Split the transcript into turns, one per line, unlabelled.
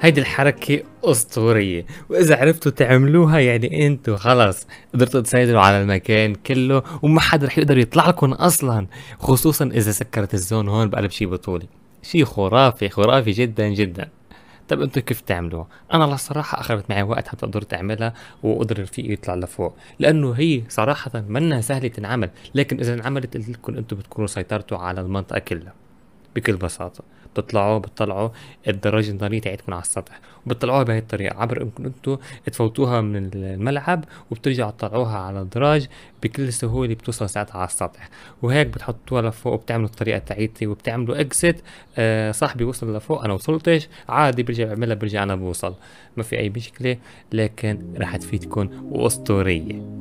هيدي الحركة أسطورية وإذا عرفتوا تعملوها يعني أنتوا خلص قدرتوا تسيطروا على المكان كله وما حدا رح يقدر يطلع لكم أصلا خصوصا إذا سكرت الزون هون بقلب شي بطولة شي خرافي خرافي جدا جدا طب أنتوا كيف تعملوها؟ انا للصراحة اخذت معي وقت حتى قدرت اعملها وقدر رفيقي يطلع لفوق، لانه هي صراحة منها سهلة تنعمل، لكن اذا انعملت قلت لكم أنتوا بتكونوا سيطرتوا على المنطقة كلها. بكل بساطه بتطلعوا بتطلعوا الدراجه الناريه تاعتكم على السطح وبتطلعوها بهي الطريقه عبر انكم انتم تفوتوها من الملعب وبترجعوا تطلعوها على الدراج بكل سهوله بتوصل ساعتها على السطح وهيك بتحطوها لفوق وبتعملوا الطريقه تاعتي وبتعملوا اكزت آه صاحبي وصل لفوق انا وصلتش عادي برجع بعملها برجع انا بوصل ما في اي مشكله لكن رح تفيدكم واسطوريه